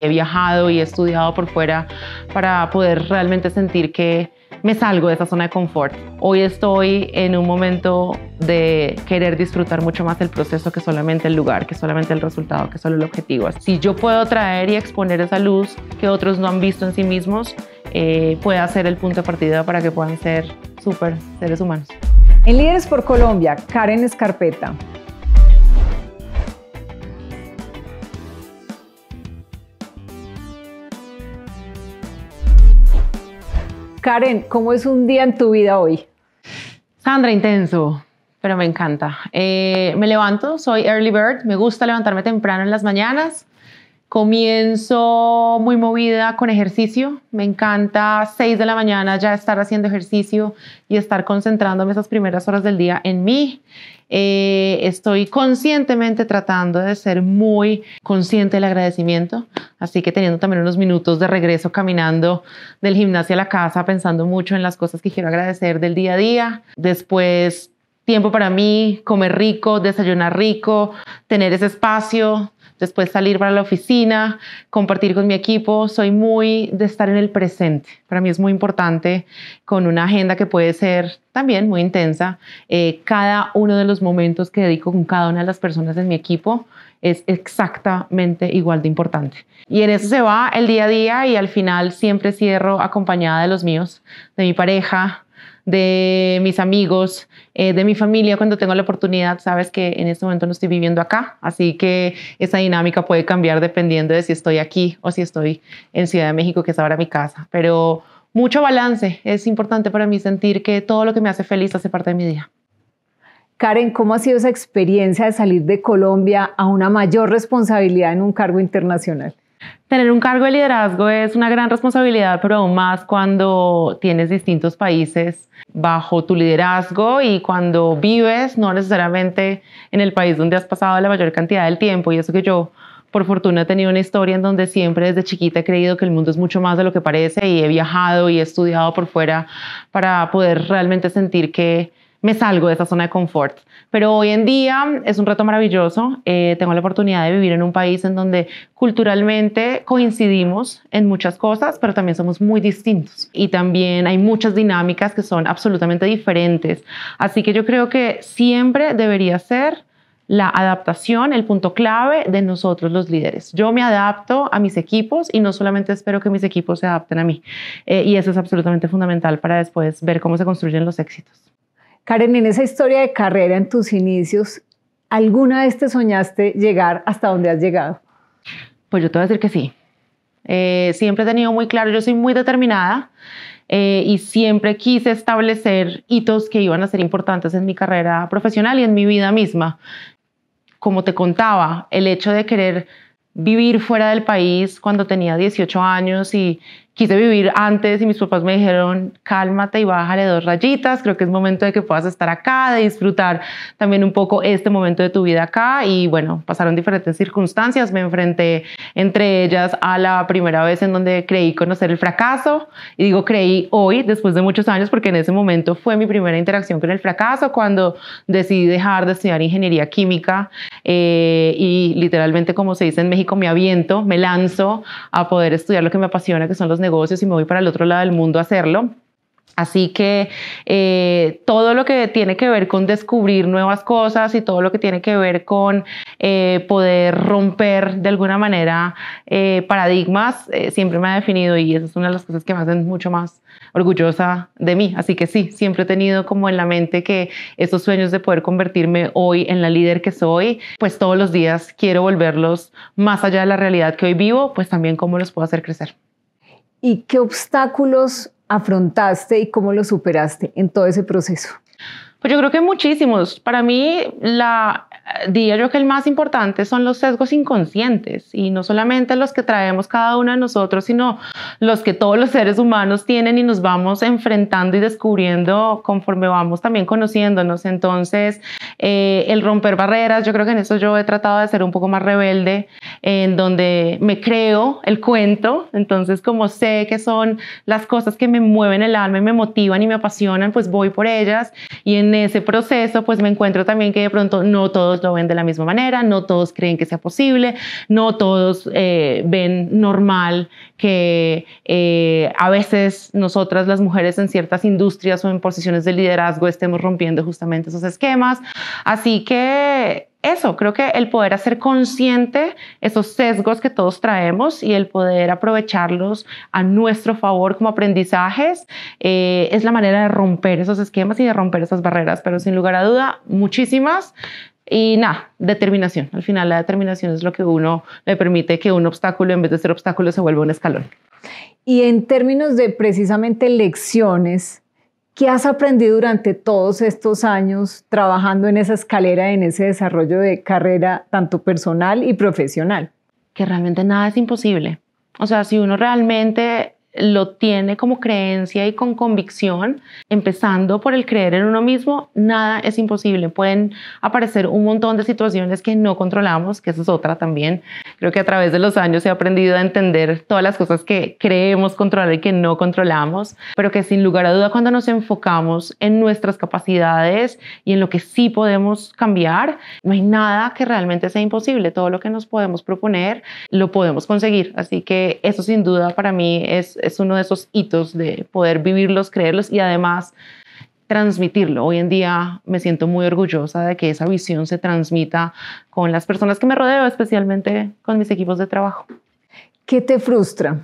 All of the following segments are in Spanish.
He viajado y he estudiado por fuera para poder realmente sentir que me salgo de esa zona de confort. Hoy estoy en un momento de querer disfrutar mucho más el proceso que solamente el lugar, que solamente el resultado, que solo el objetivo. Si yo puedo traer y exponer esa luz que otros no han visto en sí mismos, eh, pueda ser el punto de partida para que puedan ser súper seres humanos. En Líderes por Colombia, Karen Escarpeta, Karen, ¿cómo es un día en tu vida hoy? Sandra, intenso, pero me encanta. Eh, me levanto, soy early bird, me gusta levantarme temprano en las mañanas. Comienzo muy movida con ejercicio. Me encanta a 6 de la mañana ya estar haciendo ejercicio y estar concentrándome esas primeras horas del día en mí. Eh, estoy conscientemente tratando de ser muy consciente del agradecimiento, así que teniendo también unos minutos de regreso caminando del gimnasio a la casa, pensando mucho en las cosas que quiero agradecer del día a día. Después tiempo para mí, comer rico, desayunar rico, tener ese espacio después salir para la oficina, compartir con mi equipo. Soy muy de estar en el presente. Para mí es muy importante con una agenda que puede ser también muy intensa. Eh, cada uno de los momentos que dedico con cada una de las personas en mi equipo es exactamente igual de importante. Y en eso se va el día a día y al final siempre cierro acompañada de los míos, de mi pareja, de mis amigos, eh, de mi familia cuando tengo la oportunidad. Sabes que en este momento no estoy viviendo acá, así que esa dinámica puede cambiar dependiendo de si estoy aquí o si estoy en Ciudad de México, que es ahora mi casa. Pero mucho balance. Es importante para mí sentir que todo lo que me hace feliz hace parte de mi día. Karen, ¿cómo ha sido esa experiencia de salir de Colombia a una mayor responsabilidad en un cargo internacional? Tener un cargo de liderazgo es una gran responsabilidad, pero aún más cuando tienes distintos países bajo tu liderazgo y cuando vives, no necesariamente en el país donde has pasado la mayor cantidad del tiempo. Y eso que yo, por fortuna, he tenido una historia en donde siempre desde chiquita he creído que el mundo es mucho más de lo que parece y he viajado y he estudiado por fuera para poder realmente sentir que me salgo de esa zona de confort. Pero hoy en día es un reto maravilloso. Eh, tengo la oportunidad de vivir en un país en donde culturalmente coincidimos en muchas cosas, pero también somos muy distintos. Y también hay muchas dinámicas que son absolutamente diferentes. Así que yo creo que siempre debería ser la adaptación, el punto clave de nosotros los líderes. Yo me adapto a mis equipos y no solamente espero que mis equipos se adapten a mí. Eh, y eso es absolutamente fundamental para después ver cómo se construyen los éxitos. Karen, en esa historia de carrera, en tus inicios, ¿alguna de te soñaste llegar hasta donde has llegado? Pues yo te voy a decir que sí. Eh, siempre he tenido muy claro, yo soy muy determinada eh, y siempre quise establecer hitos que iban a ser importantes en mi carrera profesional y en mi vida misma. Como te contaba, el hecho de querer vivir fuera del país cuando tenía 18 años y, quise vivir antes y mis papás me dijeron, cálmate y bájale dos rayitas, creo que es momento de que puedas estar acá, de disfrutar también un poco este momento de tu vida acá. Y bueno, pasaron diferentes circunstancias, me enfrenté entre ellas a la primera vez en donde creí conocer el fracaso. Y digo creí hoy, después de muchos años, porque en ese momento fue mi primera interacción con el fracaso, cuando decidí dejar de estudiar ingeniería química eh, y literalmente, como se dice en México, me aviento, me lanzo a poder estudiar lo que me apasiona, que son los negocios y me voy para el otro lado del mundo a hacerlo. Así que eh, todo lo que tiene que ver con descubrir nuevas cosas y todo lo que tiene que ver con eh, poder romper de alguna manera eh, paradigmas siempre me ha definido y esa es una de las cosas que me hacen mucho más orgullosa de mí. Así que sí, siempre he tenido como en la mente que esos sueños de poder convertirme hoy en la líder que soy, pues todos los días quiero volverlos más allá de la realidad que hoy vivo, pues también cómo los puedo hacer crecer. ¿Y qué obstáculos afrontaste y cómo los superaste en todo ese proceso? Pues yo creo que muchísimos. Para mí, la eh, diría yo que el más importante son los sesgos inconscientes y no solamente los que traemos cada uno de nosotros, sino los que todos los seres humanos tienen y nos vamos enfrentando y descubriendo conforme vamos también conociéndonos. Entonces, eh, el romper barreras, yo creo que en eso yo he tratado de ser un poco más rebelde, en donde me creo el cuento, entonces como sé que son las cosas que me mueven el alma y me motivan y me apasionan, pues voy por ellas y en ese proceso pues me encuentro también que de pronto no todo lo ven de la misma manera, no todos creen que sea posible, no todos eh, ven normal que eh, a veces nosotras las mujeres en ciertas industrias o en posiciones de liderazgo estemos rompiendo justamente esos esquemas. Así que eso, creo que el poder hacer consciente esos sesgos que todos traemos y el poder aprovecharlos a nuestro favor como aprendizajes eh, es la manera de romper esos esquemas y de romper esas barreras, pero sin lugar a duda, muchísimas. Y nada, determinación. Al final la determinación es lo que uno le permite que un obstáculo, en vez de ser obstáculo, se vuelva un escalón. Y en términos de precisamente lecciones, ¿qué has aprendido durante todos estos años trabajando en esa escalera, en ese desarrollo de carrera tanto personal y profesional? Que realmente nada es imposible. O sea, si uno realmente lo tiene como creencia y con convicción, empezando por el creer en uno mismo, nada es imposible. Pueden aparecer un montón de situaciones que no controlamos, que eso es otra también. Creo que a través de los años he aprendido a entender todas las cosas que creemos controlar y que no controlamos, pero que sin lugar a duda cuando nos enfocamos en nuestras capacidades y en lo que sí podemos cambiar, no hay nada que realmente sea imposible. Todo lo que nos podemos proponer lo podemos conseguir. Así que eso sin duda para mí es es uno de esos hitos de poder vivirlos, creerlos y además transmitirlo. Hoy en día me siento muy orgullosa de que esa visión se transmita con las personas que me rodeo, especialmente con mis equipos de trabajo. ¿Qué te frustra?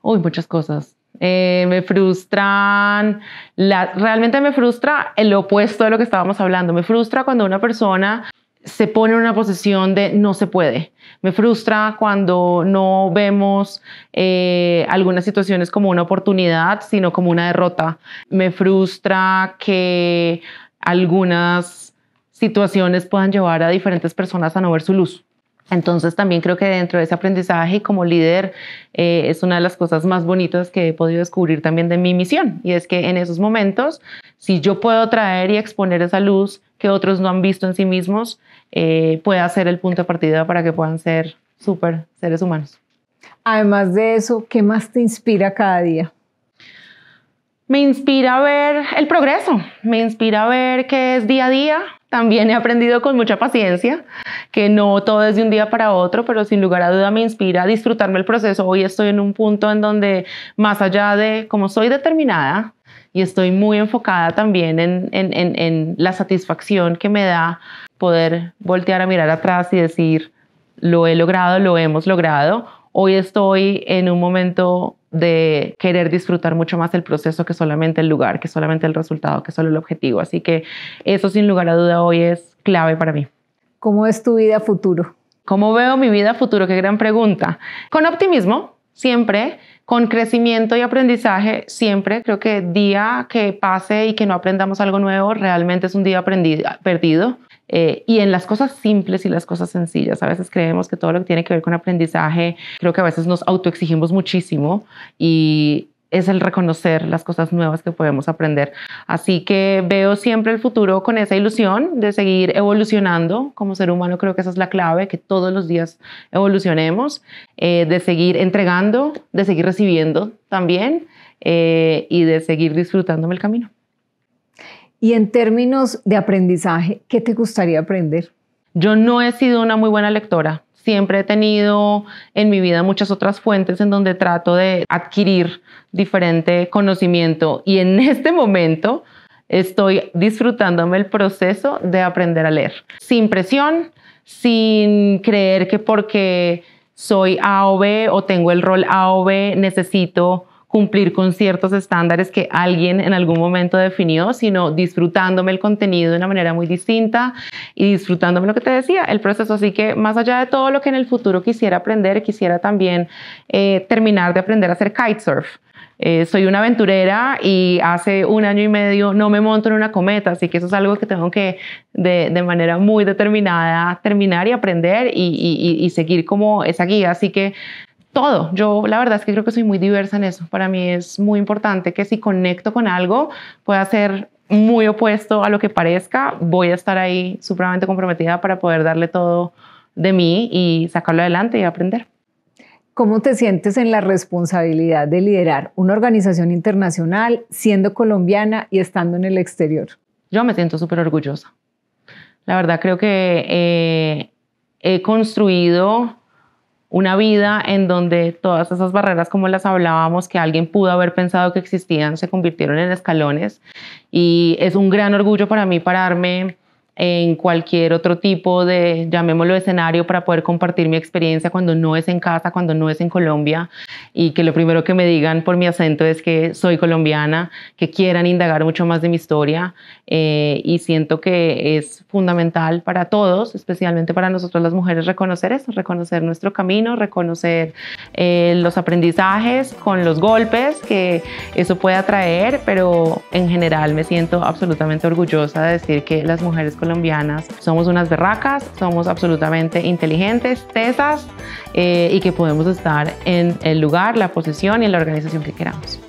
Uy, muchas cosas. Eh, me frustran, realmente me frustra el opuesto de lo que estábamos hablando. Me frustra cuando una persona se pone en una posición de no se puede. Me frustra cuando no vemos eh, algunas situaciones como una oportunidad, sino como una derrota. Me frustra que algunas situaciones puedan llevar a diferentes personas a no ver su luz. Entonces también creo que dentro de ese aprendizaje como líder eh, es una de las cosas más bonitas que he podido descubrir también de mi misión y es que en esos momentos si yo puedo traer y exponer esa luz que otros no han visto en sí mismos, eh, pueda ser el punto de partida para que puedan ser súper seres humanos. Además de eso, ¿qué más te inspira cada día? Me inspira ver el progreso, me inspira ver que es día a día. También he aprendido con mucha paciencia, que no todo es de un día para otro, pero sin lugar a duda me inspira a disfrutarme el proceso. Hoy estoy en un punto en donde, más allá de cómo soy determinada, y estoy muy enfocada también en, la satisfacción que me da poder voltear a mirar atrás y decir, lo he logrado, lo hemos logrado. Hoy estoy en un momento de querer disfrutar mucho más el proceso que solamente el lugar, que solamente el resultado, que solo el objetivo. Así que eso sin lugar a duda hoy es clave para mí. ¿Cómo es tu vida futuro? ¿Cómo veo mi vida futuro? Qué gran pregunta. Con optimismo, siempre, con crecimiento y aprendizaje, siempre. Creo que día que pase y que no aprendamos algo nuevo, realmente es un día perdido. Eh, y en las cosas simples y las cosas sencillas, a veces creemos que todo lo que tiene que ver con aprendizaje, creo que a veces nos autoexigimos muchísimo y es el reconocer las cosas nuevas que podemos aprender. Así que veo siempre el futuro con esa ilusión de seguir evolucionando. Como ser humano creo que esa es la clave, que todos los días evolucionemos, eh, de seguir entregando, de seguir recibiendo también eh, y de seguir disfrutándome el camino. Y en términos de aprendizaje, ¿qué te gustaría aprender? Yo no he sido una muy buena lectora. Siempre he tenido en mi vida muchas otras fuentes en donde trato de adquirir diferente conocimiento y en este momento estoy disfrutándome el proceso de aprender a leer, sin presión, sin creer que porque soy A o tengo el rol A necesito cumplir con ciertos estándares que alguien en algún momento definió, sino disfrutándome el contenido de una manera muy distinta y disfrutándome lo que te decía, el proceso. Así que más allá de todo lo que en el futuro quisiera aprender, quisiera también eh, terminar de aprender a hacer kitesurf eh, soy una aventurera y hace un año y medio no me monto en una cometa, así que eso es algo que tengo que de, manera muy determinada terminar y aprender y, y, seguir como esa guía. Así que todo, yo la verdad es que creo que soy muy diversa en eso. Para mí es muy importante que si conecto con algo pueda ser muy opuesto a lo que parezca, voy a estar ahí supremamente comprometida para poder darle todo de mí y sacarlo adelante y aprender. ¿Cómo te sientes en la responsabilidad de liderar una organización internacional siendo colombiana y estando en el exterior? Yo me siento súper orgullosa. La verdad creo que eh, he construido una vida en donde todas esas barreras, como las hablábamos, que alguien pudo haber pensado que existían, se convirtieron en escalones. Y es un gran orgullo para mí pararme en cualquier otro tipo de, llamémoslo, escenario para poder compartir mi experiencia cuando no es en casa, cuando no es en Colombia, y que lo primero que me digan por mi acento es que soy colombiana, que quieran indagar mucho más de mi historia, eh, y siento que es fundamental para todos, especialmente para nosotros las mujeres, reconocer eso, reconocer nuestro camino, reconocer eh, los aprendizajes con los golpes que eso puede atraer, pero en general me siento absolutamente orgullosa de decir que las mujeres colombianas colombianas somos unas berracas, somos absolutamente inteligentes, tesas eh, y que podemos estar en el lugar, la posición y la organización que queramos.